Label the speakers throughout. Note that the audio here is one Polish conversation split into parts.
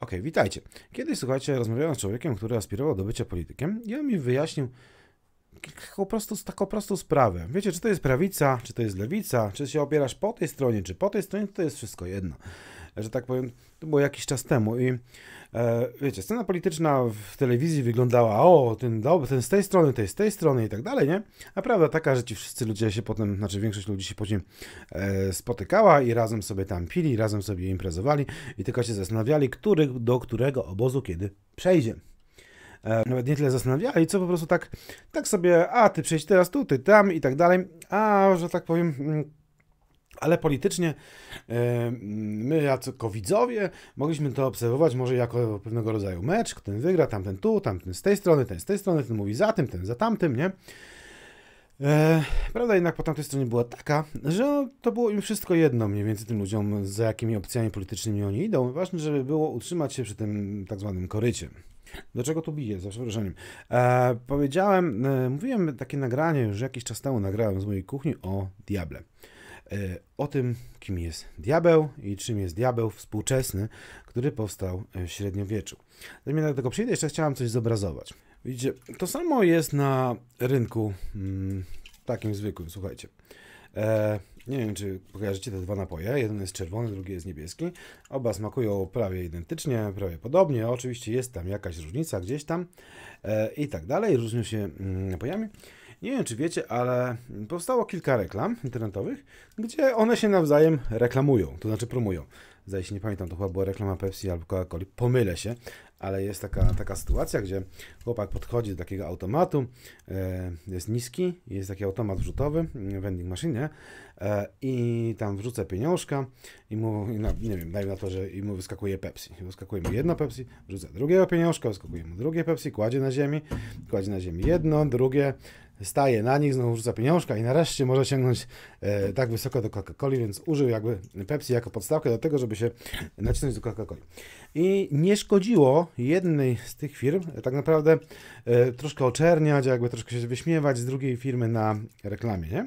Speaker 1: Okej, witajcie. Kiedyś, słuchajcie, rozmawiałem z człowiekiem, który aspirował do bycia politykiem i on mi wyjaśnił taką taką prostą sprawę. Wiecie, czy to jest prawica, czy to jest lewica, czy się obierasz po tej stronie, czy po tej stronie, to jest wszystko jedno że tak powiem, to było jakiś czas temu i e, wiecie, scena polityczna w telewizji wyglądała, o, ten, ten z tej strony, ten z tej strony i tak dalej, nie? A prawda taka, że ci wszyscy ludzie się potem, znaczy większość ludzi się później e, spotykała i razem sobie tam pili, razem sobie imprezowali i tylko się zastanawiali, który do którego obozu kiedy przejdzie e, nawet nie tyle zastanawiali, co po prostu tak, tak sobie, a ty przejdź teraz tu, ty tam i tak dalej, a że tak powiem, mm, ale politycznie e, mm, my, jako widzowie, mogliśmy to obserwować może jako pewnego rodzaju mecz, ten wygra, tamten tu, tamten z tej strony, ten z tej strony, ten mówi za tym, ten za tamtym, nie? E, prawda jednak po tamtej stronie była taka, że to było im wszystko jedno mniej więcej tym ludziom, za jakimi opcjami politycznymi oni idą. Ważne, żeby było utrzymać się przy tym tak zwanym korycie. Do czego tu biję, za przeproszeniem. E, powiedziałem, e, mówiłem takie nagranie, już jakiś czas temu nagrałem z mojej kuchni o Diable. E, o tym, kim jest diabeł i czym jest diabeł współczesny, który powstał e, w średniowieczu. Zanim do tego przyjdę, jeszcze chciałem coś zobrazować. Widzicie, to samo jest na rynku mm, takim zwykłym, słuchajcie. E, nie wiem, czy pokażecie te dwa napoje. Jeden jest czerwony, drugi jest niebieski. Oba smakują prawie identycznie, prawie podobnie. Oczywiście jest tam jakaś różnica gdzieś tam e, i tak dalej. Różnią się mm, napojami. Nie wiem, czy wiecie, ale powstało kilka reklam internetowych, gdzie one się nawzajem reklamują, to znaczy promują. Zdaje się, nie pamiętam, to chyba była reklama Pepsi albo Coca-Coli, pomylę się, ale jest taka, taka sytuacja, gdzie chłopak podchodzi do takiego automatu, e, jest niski, jest taki automat wrzutowy, mm, vending machine, e, i tam wrzuca pieniążka i mu, nie wiem, dajmy na to, że i mu wyskakuje Pepsi. Wyskakuje mu jedno Pepsi, wrzuca drugiego pieniążka, wyskakuje mu drugie Pepsi, kładzie na ziemi, kładzie na ziemi jedno, drugie, staje na nich, znowu rzuca pieniążka i nareszcie może sięgnąć e, tak wysoko do Coca-Coli, więc użył jakby Pepsi jako podstawkę do tego, żeby się nacisnąć do Coca-Coli. I nie szkodziło jednej z tych firm e, tak naprawdę e, troszkę oczerniać, jakby troszkę się wyśmiewać z drugiej firmy na reklamie, nie?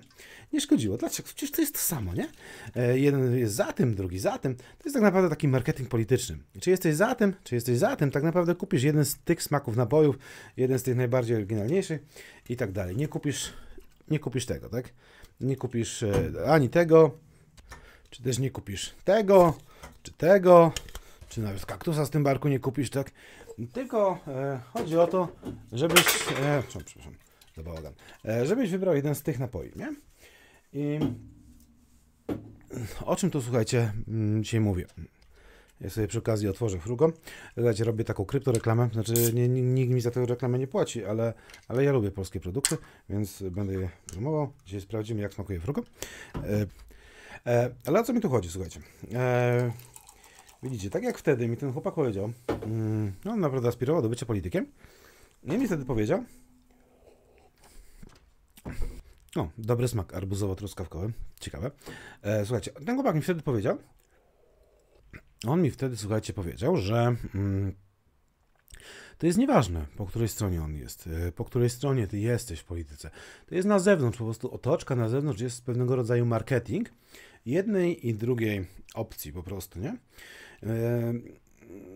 Speaker 1: nie szkodziło. Dlaczego? Przecież to jest to samo, nie? E, jeden jest za tym, drugi za tym. To jest tak naprawdę taki marketing polityczny. Czy jesteś za tym, czy jesteś za tym, tak naprawdę kupisz jeden z tych smaków nabojów, jeden z tych najbardziej oryginalniejszych i tak dalej. Nie kupisz, nie kupisz tego, tak? Nie kupisz e, ani tego, czy też nie kupisz tego, czy tego, czy nawet kaktusa z tym barku nie kupisz, tak? Tylko e, chodzi o to, żebyś. E, przepraszam, przepraszam, E, żebyś wybrał jeden z tych napojów, nie? I o czym tu słuchajcie mm, dzisiaj mówię? Ja sobie przy okazji otworzę frugo. Słuchajcie, robię taką kryptoreklamę. Znaczy, nie, nikt mi za tę reklamę nie płaci, ale, ale ja lubię polskie produkty, więc będę je promował. Dzisiaj sprawdzimy, jak smakuje frugo. E, e, ale o co mi tu chodzi, słuchajcie? E, widzicie, tak jak wtedy mi ten chłopak powiedział, mm, no on naprawdę aspirował do bycia politykiem. Nie mi wtedy powiedział, o, dobry smak arbuzowo-truskawkowy. Ciekawe. E, słuchajcie, ten chłopak mi wtedy powiedział, on mi wtedy, słuchajcie, powiedział, że mm, to jest nieważne, po której stronie on jest, e, po której stronie ty jesteś w polityce. To jest na zewnątrz, po prostu otoczka na zewnątrz jest pewnego rodzaju marketing jednej i drugiej opcji po prostu, nie? E,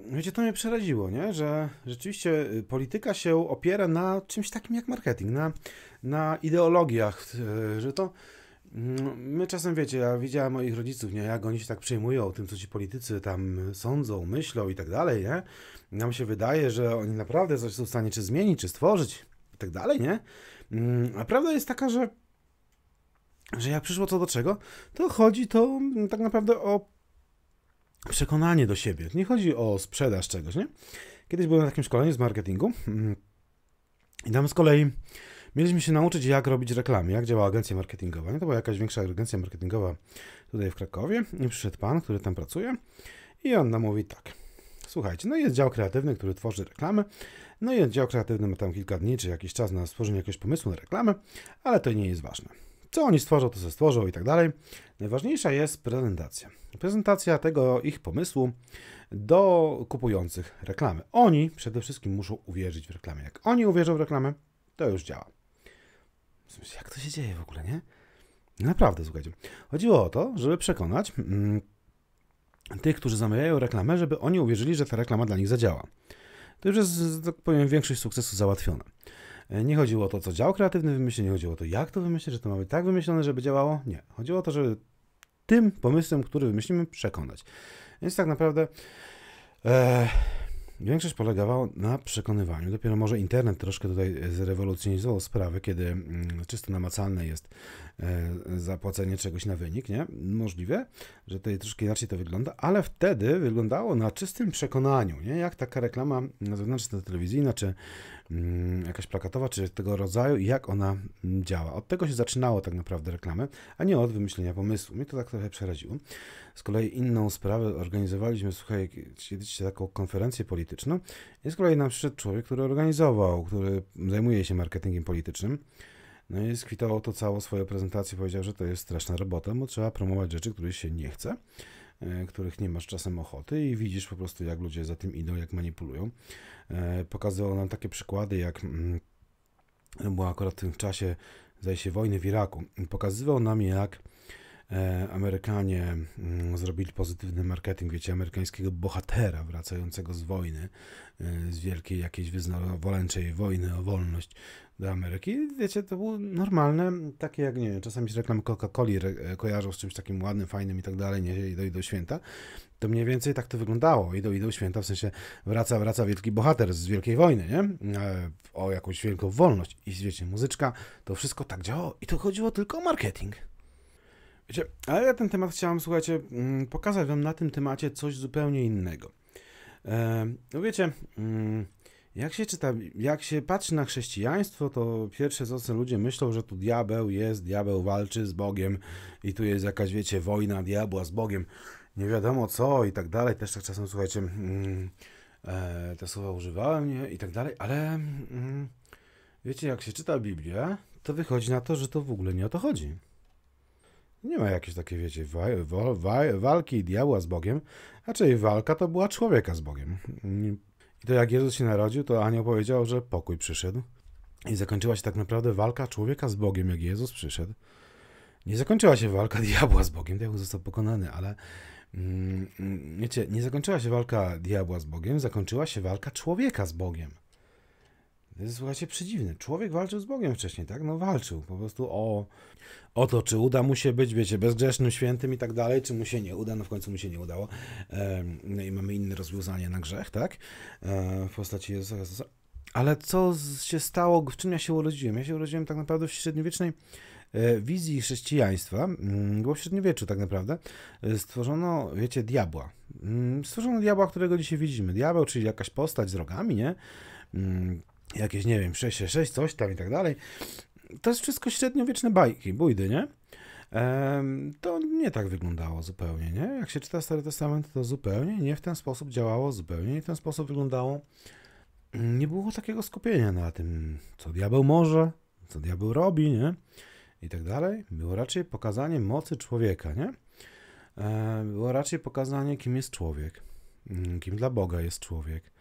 Speaker 1: wiecie, to mnie przeraziło, nie? że rzeczywiście y, polityka się opiera na czymś takim jak marketing, na, na ideologiach, y, że to mm, my czasem, wiecie, ja widziałem moich rodziców, nie, jak oni się tak przejmują tym, co ci politycy tam sądzą, myślą i tak dalej, nie? Nam się wydaje, że oni naprawdę coś są w stanie czy zmienić, czy stworzyć i tak dalej, nie? Mm, a prawda jest taka, że że jak przyszło co do czego, to chodzi to mm, tak naprawdę o przekonanie do siebie. Nie chodzi o sprzedaż czegoś, nie? Kiedyś byłem na takim szkoleniu z marketingu mm, i tam z kolei mieliśmy się nauczyć, jak robić reklamy, jak działa agencja marketingowa. Nie? To była jakaś większa agencja marketingowa tutaj w Krakowie i przyszedł pan, który tam pracuje i on nam mówi tak. Słuchajcie, no jest dział kreatywny, który tworzy reklamy. No i dział kreatywny ma tam kilka dni czy jakiś czas na stworzenie jakiegoś pomysłu na reklamę, ale to nie jest ważne. Co oni stworzą, to se stworzą i tak dalej. Najważniejsza jest prezentacja. Prezentacja tego ich pomysłu do kupujących reklamy. Oni przede wszystkim muszą uwierzyć w reklamę. Jak oni uwierzą w reklamę, to już działa. Jak to się dzieje w ogóle, nie? Naprawdę, słuchajcie. Chodziło o to, żeby przekonać mm, tych, którzy zamawiają reklamę, żeby oni uwierzyli, że ta reklama dla nich zadziała. To już jest, tak powiem, większość sukcesu załatwiona. E, nie chodziło o to, co dział kreatywny wymyśli, nie chodziło o to, jak to wymyślić, że to ma być tak wymyślone, żeby działało. Nie. Chodziło o to, żeby tym pomysłem, który wymyślimy, przekonać. Więc tak naprawdę. E, Większość polegała na przekonywaniu. Dopiero może internet troszkę tutaj zrewolucjonizował sprawę, kiedy mm, czysto namacalne jest e, zapłacenie czegoś na wynik, nie? Możliwe, że tutaj troszkę inaczej to wygląda, ale wtedy wyglądało na czystym przekonaniu, nie? Jak taka reklama zewnętrzna, telewizyjna, czy mm, jakaś plakatowa, czy tego rodzaju, jak ona działa. Od tego się zaczynało tak naprawdę reklamy, a nie od wymyślenia pomysłu. Mnie to tak trochę przeraziło. Z kolei inną sprawę organizowaliśmy, słuchaj, kiedyś taką konferencję polityczną, polityczną. I z kolei nam przyszedł człowiek, który organizował, który zajmuje się marketingiem politycznym. No i skwitował to całą swoją prezentację, powiedział, że to jest straszna robota, bo trzeba promować rzeczy, których się nie chce, e, których nie masz czasem ochoty i widzisz po prostu, jak ludzie za tym idą, jak manipulują. E, pokazywał nam takie przykłady, jak mm, była akurat w tym czasie, zdaje się, wojny w Iraku. Pokazywał nam, jak E, Amerykanie mm, zrobili pozytywny marketing, wiecie, amerykańskiego bohatera wracającego z wojny, e, z wielkiej jakiejś wyznawolęczej wojny o wolność do Ameryki. Wiecie, to było normalne, takie jak, nie wiem, czasami się reklamy Coca-Coli e, kojarzą z czymś takim ładnym, fajnym i tak dalej, nie, idą, idą święta. To mniej więcej tak to wyglądało. Idą, idą święta, w sensie wraca, wraca wielki bohater z wielkiej wojny, nie? O jakąś wielką wolność. I wiecie, muzyczka, to wszystko tak działało i to chodziło tylko o marketing. Ale ja ten temat chciałem, słuchajcie, mm, pokazać wam na tym temacie coś zupełnie innego. E, no wiecie, mm, jak się czyta, jak się patrzy na chrześcijaństwo, to pierwsze co ludzie myślą, że tu diabeł jest, diabeł walczy z Bogiem i tu jest jakaś, wiecie, wojna diabła z Bogiem, nie wiadomo co i tak dalej. Też tak czasem, słuchajcie, mm, e, te słowa używałem nie? i tak dalej, ale wiecie, jak się czyta Biblię, to wychodzi na to, że to w ogóle nie o to chodzi. Nie ma jakiejś takiej, wiecie, wa wa wa walki diabła z Bogiem. Raczej walka to była człowieka z Bogiem. I to jak Jezus się narodził, to anioł powiedział, że pokój przyszedł. I zakończyła się tak naprawdę walka człowieka z Bogiem, jak Jezus przyszedł. Nie zakończyła się walka diabła z Bogiem, diabł został pokonany, ale mm, mm, wiecie, nie zakończyła się walka diabła z Bogiem, zakończyła się walka człowieka z Bogiem. To jest, słuchajcie, przedziwne. Człowiek walczył z Bogiem wcześniej, tak? No walczył po prostu o, o to, czy uda mu się być, wiecie, bezgrzesznym, świętym i tak dalej, czy mu się nie uda, no w końcu mu się nie udało. No i mamy inne rozwiązanie na grzech, tak? E, w postaci Jezusa Chrystusa. Ale co się stało, w czym ja się urodziłem? Ja się urodziłem tak naprawdę w średniowiecznej e, wizji chrześcijaństwa, mm, bo w średniowieczu tak naprawdę, e, stworzono, wiecie, diabła. Mm, stworzono diabła, którego dzisiaj widzimy. Diabeł, czyli jakaś postać z rogami, nie? Mm, jakieś, nie wiem, 666, coś tam i tak dalej. To jest wszystko średniowieczne bajki, bójdy, nie? To nie tak wyglądało zupełnie, nie? Jak się czyta Stary Testament, to zupełnie nie w ten sposób działało, zupełnie nie w ten sposób wyglądało. Nie było takiego skupienia na tym, co diabeł może, co diabeł robi, nie? I tak dalej. Było raczej pokazanie mocy człowieka, nie? E, było raczej pokazanie, kim jest człowiek, mm, kim dla Boga jest człowiek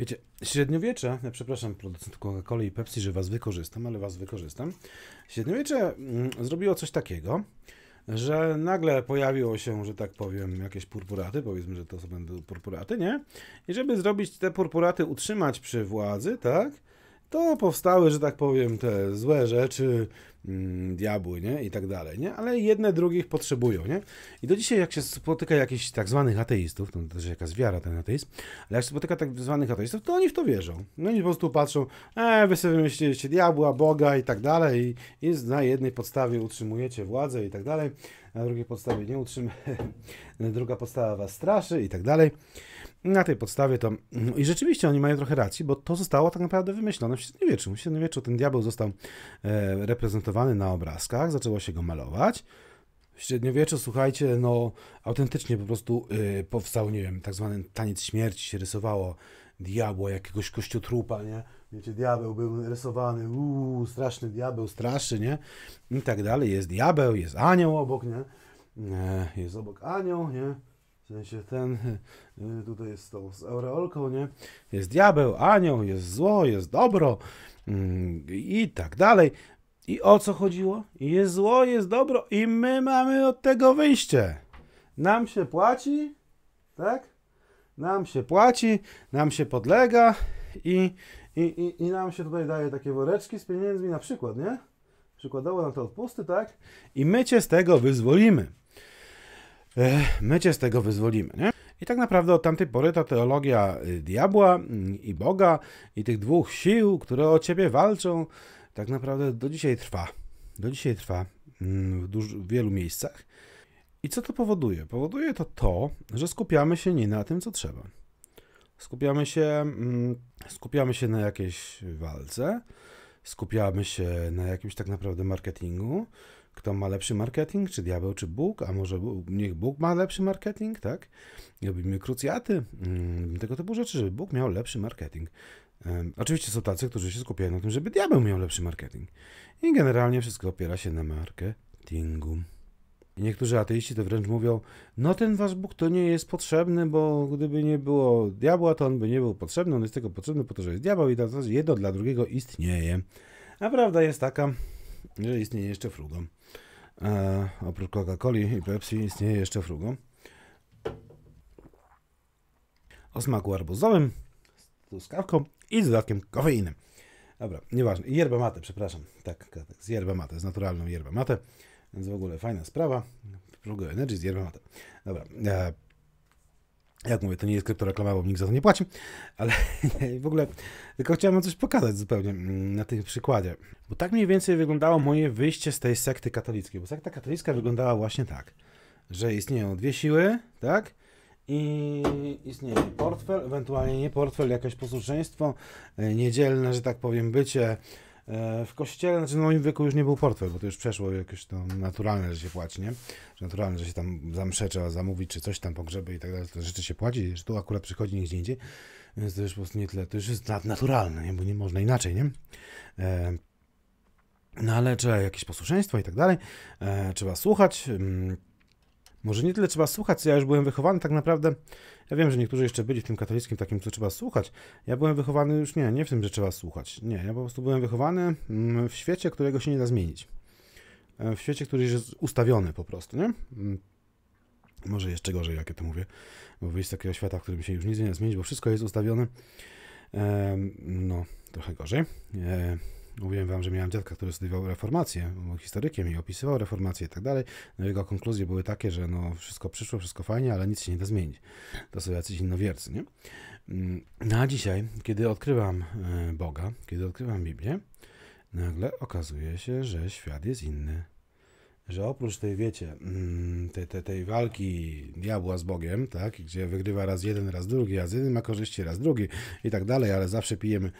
Speaker 1: Wiecie, średniowiecze, ja przepraszam producent Coca-Coli i Pepsi, że was wykorzystam, ale was wykorzystam. Średniowiecze mm, zrobiło coś takiego, że nagle pojawiło się, że tak powiem, jakieś purpuraty, powiedzmy, że to są będą purpuraty, nie? I żeby zrobić te purpuraty, utrzymać przy władzy, tak? to powstały, że tak powiem, te złe rzeczy, mm, diabły, nie? I tak dalej, nie? Ale jedne drugich potrzebują, nie? I do dzisiaj, jak się spotyka jakichś tak zwanych ateistów, no, to też jakaś wiara ten ateizm, ale jak się spotyka tak zwanych ateistów, to oni w to wierzą. No i po prostu patrzą, e, wy sobie wymyśliliście diabła, Boga i tak dalej i, i na jednej podstawie utrzymujecie władzę i tak dalej na drugiej podstawie nie utrzymy druga podstawa was straszy i tak dalej. Na tej podstawie to... I rzeczywiście oni mają trochę racji, bo to zostało tak naprawdę wymyślone w średniowieczu. W średniowieczu ten diabeł został e, reprezentowany na obrazkach, zaczęło się go malować. W średniowieczu, słuchajcie, no autentycznie po prostu e, powstał, nie wiem, tak zwany taniec śmierci się rysowało diabła, jakiegoś kościotrupa, nie? Wiecie, diabeł był rysowany, uuu, straszny diabeł, straszny, nie? I tak dalej. Jest diabeł, jest anioł obok, nie? E, jest obok anioł, nie? W sensie ten, y, tutaj jest z tą z aureolką, nie? Jest diabeł, anioł, jest zło, jest dobro mm, i tak dalej. I o co chodziło? Jest zło, jest dobro i my mamy od tego wyjście. Nam się płaci, tak? nam się płaci, nam się podlega i, i, i, i nam się tutaj daje takie woreczki z pieniędzmi na przykład, nie? Przykładowo na to odpusty, tak? I my cię z tego wyzwolimy. My cię z tego wyzwolimy, nie? I tak naprawdę od tamtej pory ta teologia y, diabła mm, i Boga i tych dwóch sił, które o ciebie walczą, tak naprawdę do dzisiaj trwa. Do dzisiaj trwa mm, w, dużo, w wielu miejscach. I co to powoduje? Powoduje to to, że skupiamy się nie na tym, co trzeba. Skupiamy się, mm, skupiamy się na jakiejś walce, skupiamy się na jakimś tak naprawdę marketingu. Kto ma lepszy marketing, czy diabeł, czy Bóg, a może niech Bóg ma lepszy marketing, tak? Robimy krucjaty, mm, tego typu rzeczy, żeby Bóg miał lepszy marketing. Oczywiście są tacy, którzy się skupiają na tym, żeby diabeł miał lepszy marketing. I generalnie wszystko opiera się na marketingu. I niektórzy ateiści to wręcz mówią, no ten wasz Bóg to nie jest potrzebny, bo gdyby nie było diabła, to on by nie był potrzebny, on jest tylko potrzebny po to, że jest diabeł i to jedno dla drugiego istnieje. A prawda jest taka, że istnieje jeszcze frugo. E, oprócz Coca-Coli i Pepsi istnieje jeszcze frugo. O smaku arbuzowym, z truskawką i z dodatkiem kofeiny. Dobra, nieważne. I yerba mate, przepraszam. Tak, tak, tak. z yerba mate, z naturalną yerba mate. Więc w ogóle fajna sprawa. Frugo Energy z Yerba Mate. Dobra. E, jak mówię, to nie jest kryptoreklama, bo nikt za to nie płaci, ale w ogóle tylko chciałem coś pokazać zupełnie mm, na tym przykładzie. Bo tak mniej więcej wyglądało moje wyjście z tej sekty katolickiej, bo sekta katolicka wyglądała właśnie tak, że istnieją dwie siły, tak? I istnieje portfel, ewentualnie nie portfel, jakieś posłuszeństwo, e, niedzielne, że tak powiem, bycie, E, w kościele, znaczy w moim wieku już nie był portfel, bo to już przeszło jakieś to naturalne, że się płaci, nie? Że naturalne, że się tam za trzeba zamówić, czy coś tam pogrzeby i tak dalej, te rzeczy się płaci, że tu akurat przychodzi nigdzie indziej, więc to już po prostu nie tyle, to już jest naturalne, nie? Bo nie można inaczej, nie? E, no ale trzeba jakieś posłuszeństwo i tak dalej, e, trzeba słuchać, mm, może nie tyle trzeba słuchać, co ja już byłem wychowany tak naprawdę. Ja wiem, że niektórzy jeszcze byli w tym katolickim takim, co trzeba słuchać. Ja byłem wychowany już nie, nie w tym, że trzeba słuchać. Nie, ja po prostu byłem wychowany mm, w świecie, którego się nie da zmienić. E, w świecie, który jest ustawiony po prostu, nie? Mm. Może jeszcze gorzej, jak ja to mówię, bo wyjść z takiego świata, w którym się już nic nie da zmienić, bo wszystko jest ustawione. E, no, trochę gorzej. E, Mówiłem wam, że miałem dziadka, który studiował reformację, był historykiem i opisywał reformację i tak dalej. No jego konkluzje były takie, że no wszystko przyszło, wszystko fajnie, ale nic się nie da zmienić. To są jacyś innowiercy, nie? Mm, no a dzisiaj, kiedy odkrywam e, Boga, kiedy odkrywam Biblię, nagle okazuje się, że świat jest inny. Że oprócz tej, wiecie, mm, tej, tej, tej walki diabła z Bogiem, tak, gdzie wygrywa raz jeden, raz drugi, raz jeden ma korzyści, raz drugi i tak dalej, ale zawsze pijemy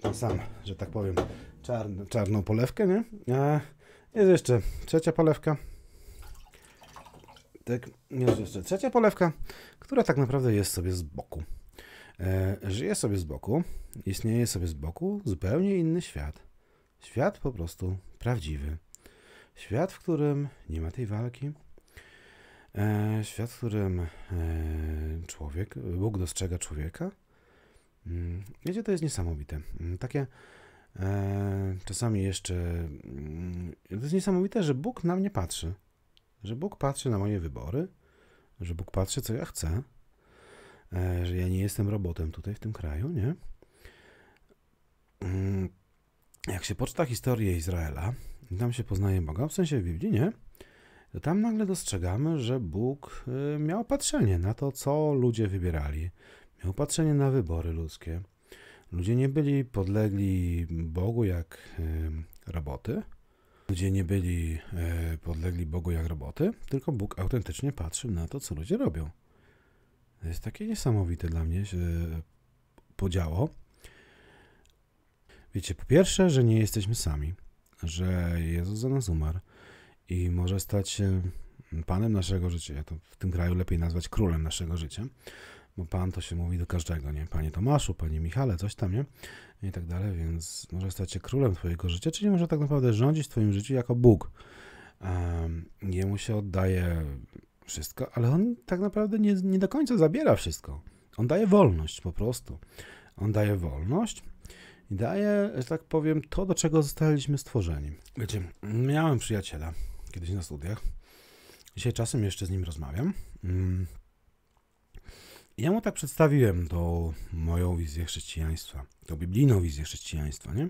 Speaker 1: tą sam, że tak powiem, czarną polewkę, nie? A jest jeszcze trzecia polewka. Tak, jest jeszcze trzecia polewka, która tak naprawdę jest sobie z boku. E, żyje sobie z boku, istnieje sobie z boku zupełnie inny świat. Świat po prostu prawdziwy. Świat, w którym nie ma tej walki. E, świat, w którym e, człowiek, Bóg dostrzega człowieka Mm. Wiecie, to jest niesamowite. Mm, takie e, czasami jeszcze. Mm, to jest niesamowite, że Bóg na mnie patrzy. Że Bóg patrzy na moje wybory, że Bóg patrzy, co ja chcę, e, że ja nie jestem robotem tutaj w tym kraju, nie? Jak się poczyta historię Izraela, tam się poznaje Boga, w sensie w Biblii, nie? To tam nagle dostrzegamy, że Bóg e, miał patrzenie na to, co ludzie wybierali, Opatrzenie na wybory ludzkie. Ludzie nie byli podlegli Bogu jak e, roboty. Ludzie nie byli e, podlegli Bogu jak roboty, tylko Bóg autentycznie patrzył na to, co ludzie robią. To jest takie niesamowite dla mnie się podziało. Wiecie, po pierwsze, że nie jesteśmy sami, że Jezus za nas umarł i może stać się Panem naszego życia. Ja to w tym kraju lepiej nazwać królem naszego życia bo pan to się mówi do każdego, nie? Panie Tomaszu, panie Michale, coś tam, nie? I tak dalej, więc może stać się królem twojego życia, czyli może tak naprawdę rządzić twoim życiu jako Bóg. Um, jemu się oddaje wszystko, ale on tak naprawdę nie, nie do końca zabiera wszystko. On daje wolność po prostu. On daje wolność i daje, że tak powiem, to, do czego zostaliśmy stworzeni. Wiecie, miałem przyjaciela kiedyś na studiach. Dzisiaj czasem jeszcze z nim rozmawiam. Mm. Ja mu tak przedstawiłem tą moją wizję chrześcijaństwa, tą biblijną wizję chrześcijaństwa, nie?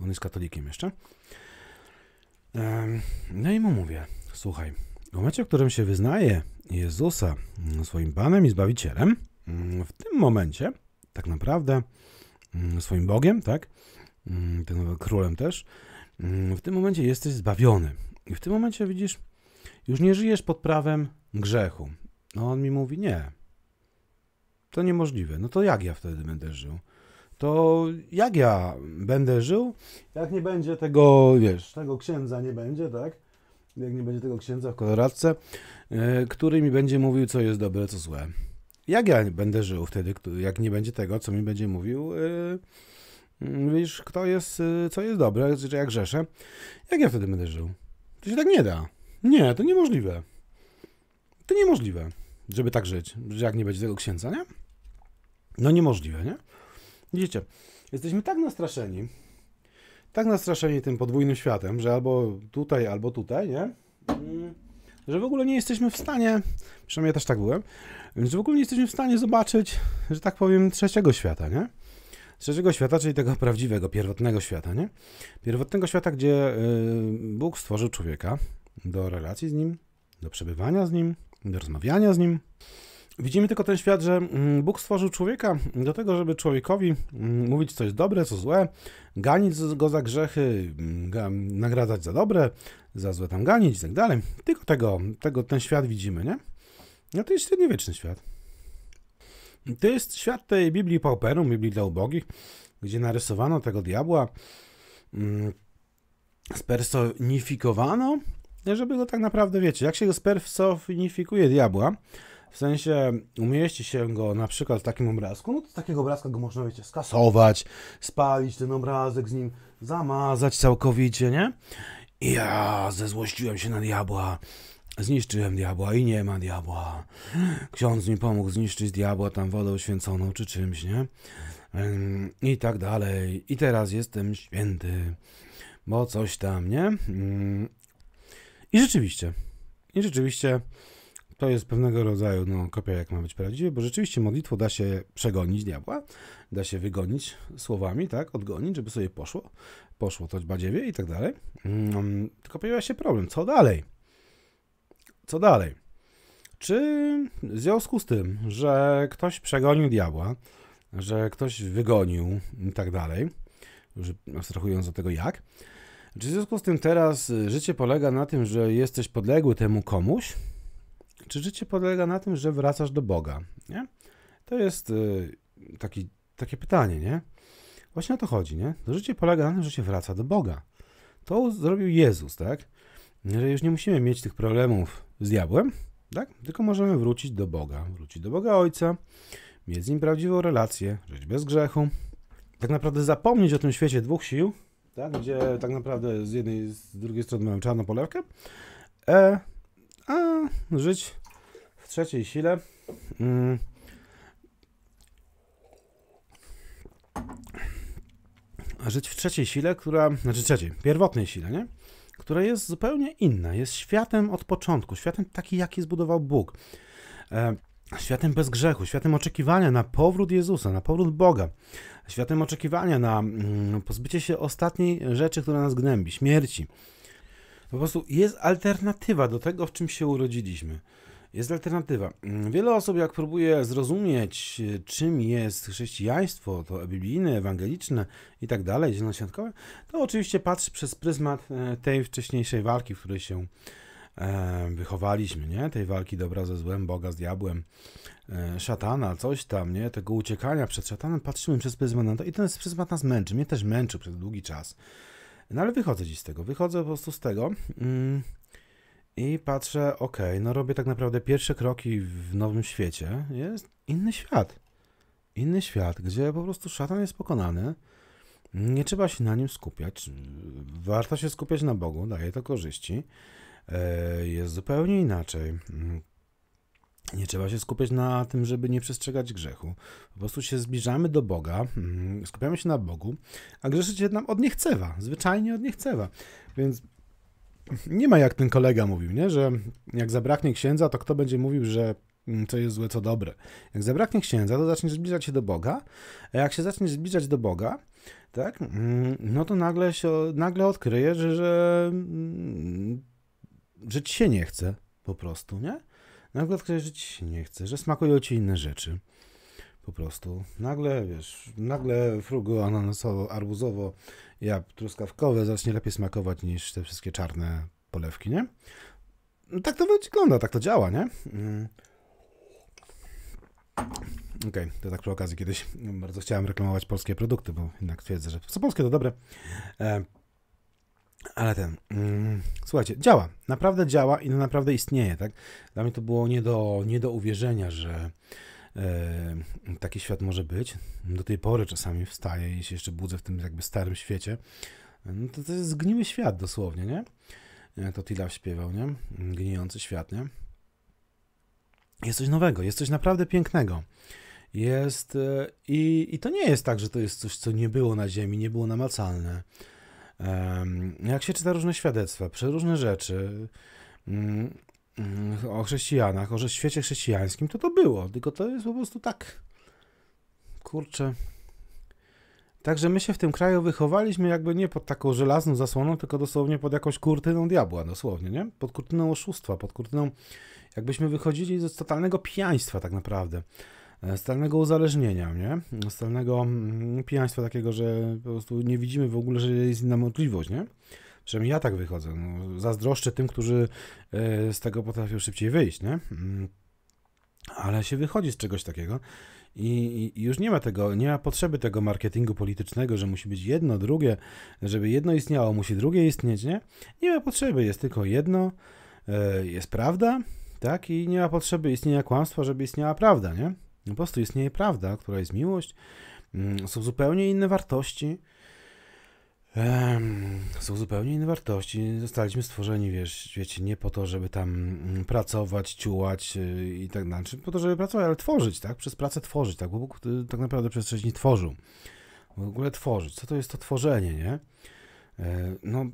Speaker 1: On jest katolikiem jeszcze. No i mu mówię, słuchaj, w momencie, w którym się wyznaje Jezusa swoim Panem i Zbawicielem, mm, w tym momencie tak naprawdę mm, swoim Bogiem, tak? Mm, tym królem też, w tym momencie jesteś zbawiony. I w tym momencie widzisz, już nie żyjesz pod prawem grzechu. No on mi mówi, nie, to niemożliwe. No to jak ja wtedy będę żył? To jak ja będę żył? Jak nie będzie tego, wiesz, tego księdza nie będzie, tak? Jak nie będzie tego księdza w koloradce, e, który mi będzie mówił, co jest dobre, co złe. Jak ja będę żył wtedy, jak nie będzie tego, co mi będzie mówił? E, mm, wiesz, kto jest, e, co jest dobre, czy jak grzeszę. Jak ja wtedy będę żył? To się tak nie da. Nie, to niemożliwe. To niemożliwe, żeby tak żyć, że jak nie będzie tego księdza, nie? No niemożliwe, nie? Widzicie, jesteśmy tak nastraszeni, tak nastraszeni tym podwójnym światem, że albo tutaj, albo tutaj, nie? Mm, że w ogóle nie jesteśmy w stanie, przynajmniej ja też tak byłem, że w ogóle nie jesteśmy w stanie zobaczyć, że tak powiem, trzeciego świata, nie? Trzeciego świata, czyli tego prawdziwego, pierwotnego świata, nie? Pierwotnego świata, gdzie y, Bóg stworzył człowieka do relacji z nim, do przebywania z nim, do rozmawiania z nim. Widzimy tylko ten świat, że mm, Bóg stworzył człowieka do tego, żeby człowiekowi mm, mówić, co jest dobre, co złe, ganić go za grzechy, mm, nagradzać za dobre, za złe tam ganić i tak dalej. Tylko tego, tego ten świat widzimy, nie? No to jest średniowieczny świat. To jest świat tej Biblii Pauperum, Biblii dla ubogich, gdzie narysowano tego diabła, spersonifikowano, żeby go tak naprawdę, wiecie, jak się go spersonifikuje diabła, w sensie umieści się go na przykład w takim obrazku, no to z takiego obrazka go można, wiecie, skasować, spalić ten obrazek z nim, zamazać całkowicie, nie? I ja zezłościłem się na diabła. Zniszczyłem diabła i nie ma diabła. Ksiądz mi pomógł zniszczyć diabła tam wodą święconą czy czymś, nie? I tak dalej. I teraz jestem święty, bo coś tam, nie? Mm. I rzeczywiście, i rzeczywiście to jest pewnego rodzaju no, kopia, jak ma być prawdziwe, bo rzeczywiście modlitwo da się przegonić diabła, da się wygonić słowami, tak, odgonić, żeby sobie poszło, poszło to badziewie i tak dalej. Um, tylko pojawia się problem, co dalej? Co dalej? Czy w związku z tym, że ktoś przegonił diabła, że ktoś wygonił i tak dalej, już abstrahując od tego jak, czy w związku z tym teraz życie polega na tym, że jesteś podległy temu komuś, czy życie polega na tym, że wracasz do Boga? Nie? To jest y, taki, takie pytanie, nie? Właśnie o to chodzi, nie? No, życie polega na tym, że się wraca do Boga. To zrobił Jezus, tak? Że już nie musimy mieć tych problemów z diabłem, tak? Tylko możemy wrócić do Boga, wrócić do Boga Ojca, mieć z Nim prawdziwą relację, żyć bez grzechu. Tak naprawdę zapomnieć o tym świecie dwóch sił, tak? Gdzie tak naprawdę z jednej, z drugiej strony mamy czarną polewkę, e, a żyć trzeciej sile. Mm. Żyć w trzeciej sile, która, znaczy trzeciej, pierwotnej sile, nie? Która jest zupełnie inna, jest światem od początku, światem taki, jaki zbudował Bóg. E, światem bez grzechu, światem oczekiwania na powrót Jezusa, na powrót Boga, światem oczekiwania na mm, pozbycie się ostatniej rzeczy, która nas gnębi, śmierci. Po prostu jest alternatywa do tego, w czym się urodziliśmy jest alternatywa. Mm, wiele osób, jak próbuje zrozumieć, y, czym jest chrześcijaństwo, to biblijne, ewangeliczne i tak dalej, zielonosiątkowe, to oczywiście patrzy przez pryzmat e, tej wcześniejszej walki, w której się e, wychowaliśmy, nie? Tej walki dobra ze złem, Boga z diabłem, e, szatana, coś tam, nie? Tego uciekania przed szatanem, patrzymy przez pryzmat na to i ten pryzmat nas męczy. Mnie też męczył przez długi czas. No ale wychodzę dziś z tego, wychodzę po prostu z tego. Mm, i patrzę, okej, no robię tak naprawdę pierwsze kroki w nowym świecie. Jest inny świat. Inny świat, gdzie po prostu szatan jest pokonany. Nie trzeba się na nim skupiać. Warto się skupiać na Bogu, daje to korzyści. E, jest zupełnie inaczej. Nie trzeba się skupiać na tym, żeby nie przestrzegać grzechu. Po prostu się zbliżamy do Boga, mm, skupiamy się na Bogu, a grzeszyć nam od niechcewa, zwyczajnie od niechcewa. Więc nie ma jak ten kolega mówił, nie? że jak zabraknie księdza, to kto będzie mówił, że mm, co jest złe, co dobre. Jak zabraknie księdza, to zaczniesz zbliżać się do Boga, a jak się zaczniesz zbliżać do Boga, tak, mm, no to nagle się, nagle odkryjesz, że, że, ci mm, się nie chce po prostu, nie? Nagle odkryjesz, że ci się nie chce, że smakują ci inne rzeczy, po prostu. Nagle, wiesz, nagle frugo ananasowo, arbuzowo, jab truskawkowe zacznie lepiej smakować niż te wszystkie czarne polewki, nie? tak to wygląda, tak to działa, nie? ok mm. Okej, okay, to tak przy okazji kiedyś mm, bardzo chciałem reklamować polskie produkty, bo jednak twierdzę, że co polskie to dobre. E, ale ten, mm, słuchajcie, działa, naprawdę działa i no naprawdę istnieje, tak? Dla mnie to było nie do, nie do uwierzenia, że, E, taki świat może być. Do tej pory czasami wstaję i się jeszcze budzę w tym jakby starym świecie. E, no to, to jest zgniły świat dosłownie, nie? Jak e, to Tila śpiewał, nie? Gnijący świat, nie? Jest coś nowego, jest coś naprawdę pięknego. Jest i, i to nie jest tak, że to jest coś, co nie było na ziemi, nie było namacalne. Jak się czyta różne świadectwa, przeróżne rzeczy, mm, Mhm, o chrześcijanach, o świecie chrześcijańskim, to to było, tylko to jest po prostu tak. Kurczę. Także my się w tym kraju wychowaliśmy jakby nie pod taką żelazną zasłoną, tylko dosłownie pod jakąś kurtyną diabła, dosłownie, nie? Pod kurtyną oszustwa, pod kurtyną jakbyśmy wychodzili z totalnego pijaństwa tak naprawdę. E, z totalnego uzależnienia, nie? Z totalnego mm, pijaństwa takiego, że po prostu nie widzimy w ogóle, że jest inna możliwość, nie? Przynajmniej ja tak wychodzę. No, zazdroszczę tym, którzy e, z tego potrafią szybciej wyjść, nie? Mm. Ale się wychodzi z czegoś takiego i, już nie ma tego, nie ma potrzeby tego marketingu politycznego, że musi być jedno, drugie, żeby jedno istniało, musi drugie istnieć, nie? Nie ma potrzeby, jest tylko jedno, e, jest prawda, tak? I nie ma potrzeby istnienia kłamstwa, żeby istniała prawda, nie? Po prostu istnieje prawda, która jest miłość, mm, są zupełnie inne wartości, są zupełnie inne wartości. Zostaliśmy stworzeni, wiesz, wiecie, nie po to, żeby tam mm, pracować, ciułać y, i tak dalej, znaczy po to, żeby pracować, ale tworzyć, tak? Przez pracę tworzyć, tak? Bo Bóg y, tak naprawdę przez sześć nie tworzył. W ogóle tworzyć. Co to jest to tworzenie, nie? E, no,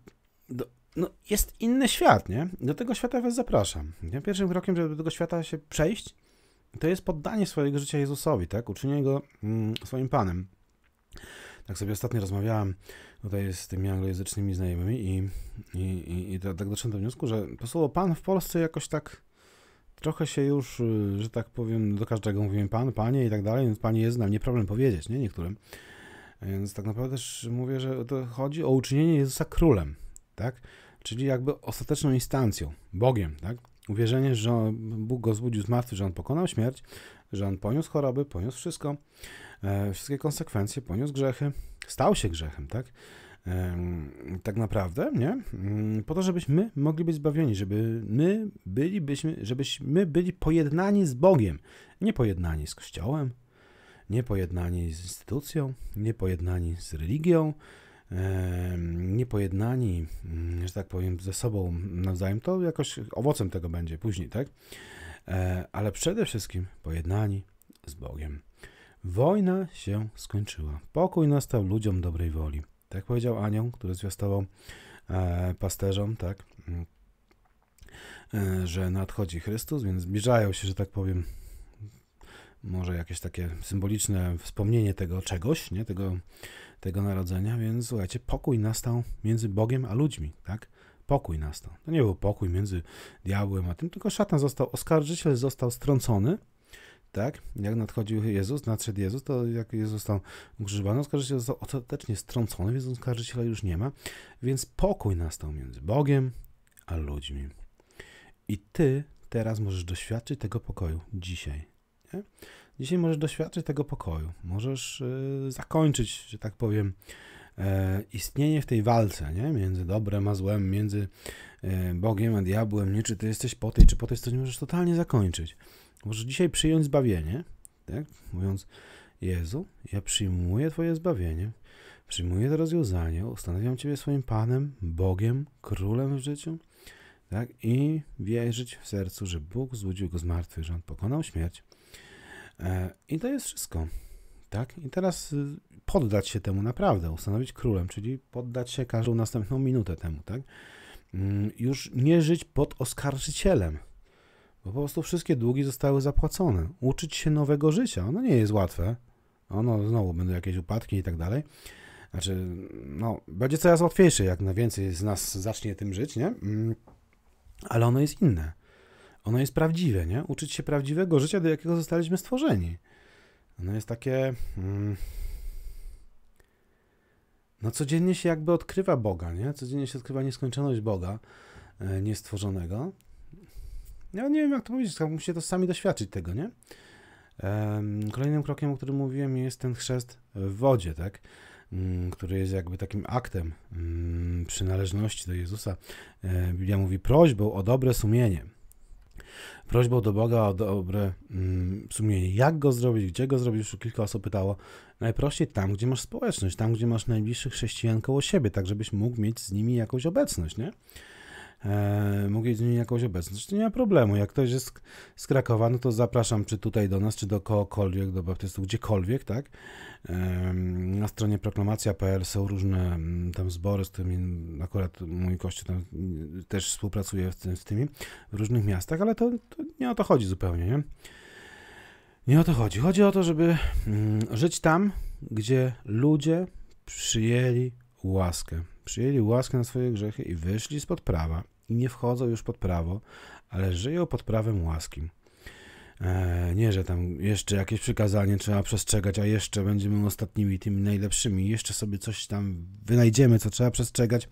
Speaker 1: do, no jest inny świat, nie? Do tego świata was zapraszam. Nie? Pierwszym krokiem, żeby do tego świata się przejść, to jest poddanie swojego życia Jezusowi, tak? Uczynienie go mm, swoim Panem. Tak sobie ostatnio rozmawiałem tutaj z tymi anglojęzycznymi znajomymi i, i, i, i tak, tak doszedłem do wniosku, że to słowo pan w Polsce jakoś tak trochę się już, y, że tak powiem, do każdego mówiłem pan, panie i tak dalej, więc panie jest nam nie problem powiedzieć, nie, niektórym. Więc tak naprawdę też mówię, że to chodzi o uczynienie Jezusa królem, tak? Czyli jakby ostateczną instancją, Bogiem, tak? Uwierzenie, że Bóg go zbudził z martwych, że on pokonał śmierć, że on poniósł choroby, poniósł wszystko, e, wszystkie konsekwencje, poniósł grzechy, stał się grzechem, tak? tak naprawdę, nie? Mm, po to, żebyśmy mogli być zbawieni, żeby my bylibyśmy, żebyśmy byli pojednani z Bogiem, nie pojednani z Kościołem, nie pojednani z instytucją, nie pojednani z religią, niepojednani, mm, że tak powiem, ze sobą nawzajem, to jakoś owocem tego będzie później, tak? E, ale przede wszystkim pojednani z Bogiem. Wojna się skończyła. Pokój nastał ludziom dobrej woli. Tak powiedział anioł, który zwiastował e, pasterzom, tak? Mm, e, że nadchodzi Chrystus, więc zbliżają się, że tak powiem, może jakieś takie symboliczne wspomnienie tego czegoś, nie? Tego, tego narodzenia, więc słuchajcie, pokój nastał między Bogiem a ludźmi, tak? Pokój nastał. To nie był pokój między diabłem a tym, tylko szatan został, oskarżyciel został strącony, tak? Jak nadchodził Jezus, nadszedł Jezus, to jak Jezus został ukrzyżowany, oskarżyciel został ostatecznie strącony, więc oskarżyciela już nie ma, więc pokój nastał między Bogiem a ludźmi. I ty teraz możesz doświadczyć tego pokoju dzisiaj nie? Dzisiaj możesz doświadczyć tego pokoju, możesz y, zakończyć, że tak powiem, e, istnienie w tej walce nie? między dobrem a złem, między e, Bogiem a diabłem, nie? czy ty jesteś po tej, czy po tej stronie, możesz totalnie zakończyć. Możesz dzisiaj przyjąć zbawienie, tak? mówiąc, Jezu, ja przyjmuję Twoje zbawienie, przyjmuję to rozwiązanie, ustanawiam Ciebie swoim Panem, Bogiem, Królem w życiu, tak? I wierzyć w sercu, że Bóg zbudził go z martwych, że On pokonał śmierć, E, I to jest wszystko. Tak? I teraz y, poddać się temu naprawdę, ustanowić królem, czyli poddać się każdą następną minutę temu, tak? Mm, już nie żyć pod oskarżycielem, bo po prostu wszystkie długi zostały zapłacone. Uczyć się nowego życia, ono nie jest łatwe. Ono znowu będą jakieś upadki i tak dalej. Znaczy, no, będzie coraz łatwiejsze, jak na więcej z nas zacznie tym żyć, nie? Mm, ale ono jest inne ono jest prawdziwe, nie? Uczyć się prawdziwego życia, do jakiego zostaliśmy stworzeni. Ono jest takie. Mm, no, codziennie się jakby odkrywa Boga, nie? Codziennie się odkrywa nieskończoność Boga e, niestworzonego. Ja nie wiem, jak to powiedzieć, musicie to sami doświadczyć tego, nie? E, kolejnym krokiem, o którym mówiłem, jest ten chrzest w wodzie, tak? Mm, który jest jakby takim aktem mm, przynależności do Jezusa. E, Biblia mówi prośbą o dobre sumienie prośbą do Boga o dobre mm, sumienie. Jak go zrobić, gdzie go zrobić? Już kilka osób pytało. Najprościej tam, gdzie masz społeczność, tam, gdzie masz najbliższych chrześcijan koło siebie, tak żebyś mógł mieć z nimi jakąś obecność, nie? E, mogę mieć jakąś obecność. Znaczy, nie ma problemu. Jak ktoś jest z Krakowa, no to zapraszam czy tutaj do nas, czy do kogokolwiek, do baptystów, gdziekolwiek, tak? na stronie proklamacja.pl są różne mm, tam zbory, z którymi akurat mój kościół tam mm, też współpracuje z, z tymi w różnych miastach, ale to, to nie o to chodzi zupełnie, nie? Nie o to chodzi. Chodzi o to, żeby mm, żyć tam, gdzie ludzie przyjęli łaskę. Przyjęli łaskę na swoje grzechy i wyszli spod prawa i nie wchodzą już pod prawo, ale żyją pod prawem łaskim. E, nie, że tam jeszcze jakieś przykazanie trzeba przestrzegać, a jeszcze będziemy ostatnimi, tymi najlepszymi, jeszcze sobie coś tam wynajdziemy, co trzeba przestrzegać.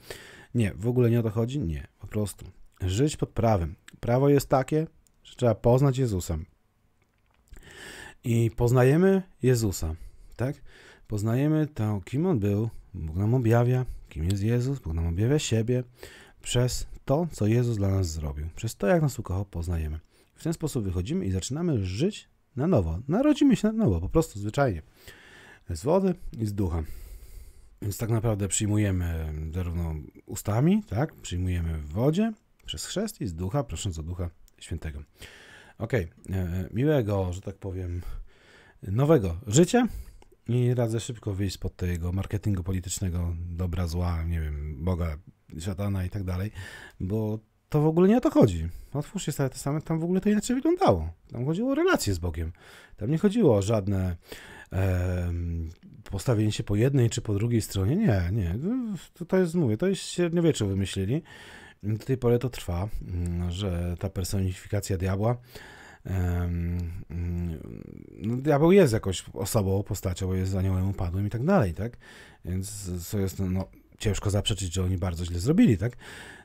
Speaker 1: Nie, w ogóle nie o to chodzi? Nie, po prostu. Żyć pod prawem. Prawo jest takie, że trzeba poznać Jezusa. I poznajemy Jezusa, tak? Poznajemy to, kim On był, Bóg nam objawia, kim jest Jezus, Bóg nam objawia siebie, przez to, co Jezus dla nas zrobił, przez to, jak nas ukochał, poznajemy. W ten sposób wychodzimy i zaczynamy żyć na nowo. Narodzimy się na nowo, po prostu zwyczajnie. Z wody i z ducha. Więc tak naprawdę przyjmujemy zarówno ustami, tak? Przyjmujemy w wodzie, przez chrzest i z ducha, prosząc o ducha świętego. Ok, e, e, miłego, że tak powiem, nowego życia. I radzę szybko wyjść spod tego marketingu politycznego, dobra, zła, nie wiem, Boga, żadana i tak dalej, bo to w ogóle nie o to chodzi. Otwórzcie Stare Testament, tam w ogóle to inaczej wyglądało. Tam chodziło o relacje z Bogiem. Tam nie chodziło o żadne e, postawienie się po jednej czy po drugiej stronie. Nie, nie. To, to jest, mówię, to jest średniowiecze wymyślili. Do tej pory to trwa, mm, że ta personifikacja diabła mm, no, diabeł jest jakąś osobą, postacią, bo jest aniołem upadłym i tak dalej, tak? Więc co jest, no, ciężko zaprzeczyć, że oni bardzo źle zrobili, tak?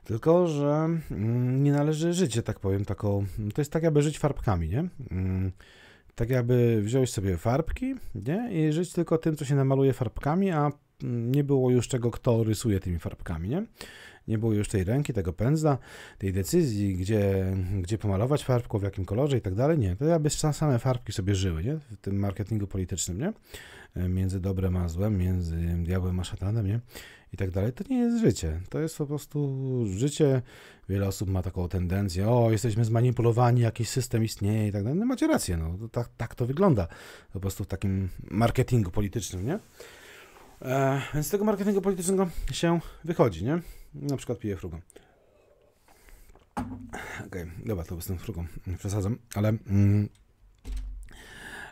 Speaker 1: Tylko, że mm, nie należy żyć, że tak powiem, taką. Mm, to jest tak, aby żyć farbkami, nie? Mm, tak, aby wziąć sobie farbki, nie? I żyć tylko tym, co się namaluje farbkami, a nie było już czego, kto rysuje tymi farbkami, nie? Nie było już tej ręki, tego pędzla, tej decyzji, gdzie, gdzie pomalować farbką, w jakim kolorze i tak dalej. Nie, to aby same farbki sobie żyły, nie? W tym marketingu politycznym, nie? E, między dobrem a złem, między diabłem a szatanem, nie? i tak dalej, to nie jest życie. To jest po prostu życie. Wiele osób ma taką tendencję, o, jesteśmy zmanipulowani, jakiś system istnieje i tak dalej. No macie rację, no, to, tak, tak to wygląda. Po prostu w takim marketingu politycznym, nie? E, więc z tego marketingu politycznego się wychodzi, nie? Na przykład piję frugą. Okej, okay, dobra, to z tym frugą przesadzam, ale mm,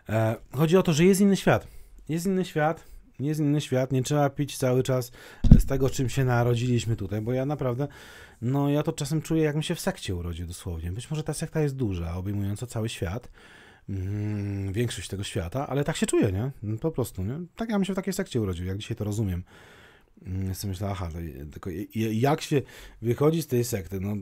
Speaker 1: e, chodzi o to, że jest inny świat. Jest inny świat, nie jest inny świat, nie trzeba pić cały czas z tego, czym się narodziliśmy tutaj, bo ja naprawdę, no ja to czasem czuję, jakbym się w sekcie urodził dosłownie. Być może ta sekta jest duża, obejmująca cały świat, mm, większość tego świata, ale tak się czuję, nie? No, po prostu, nie? Tak ja bym się w takiej sekcie urodził, jak dzisiaj to rozumiem. Mm, jestem myślę, aha, tylko jak się wychodzi z tej sekty, no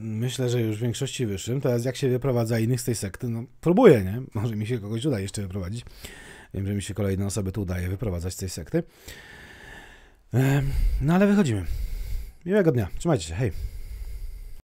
Speaker 1: myślę, że już w większości wyższym, teraz jak się wyprowadza innych z tej sekty, no próbuję, nie? Może mi się kogoś uda jeszcze wyprowadzić. Wiem, że mi się kolejne osoby tu udaje wyprowadzać z tej sekty. No ale wychodzimy. Miłego dnia. Trzymajcie się. Hej.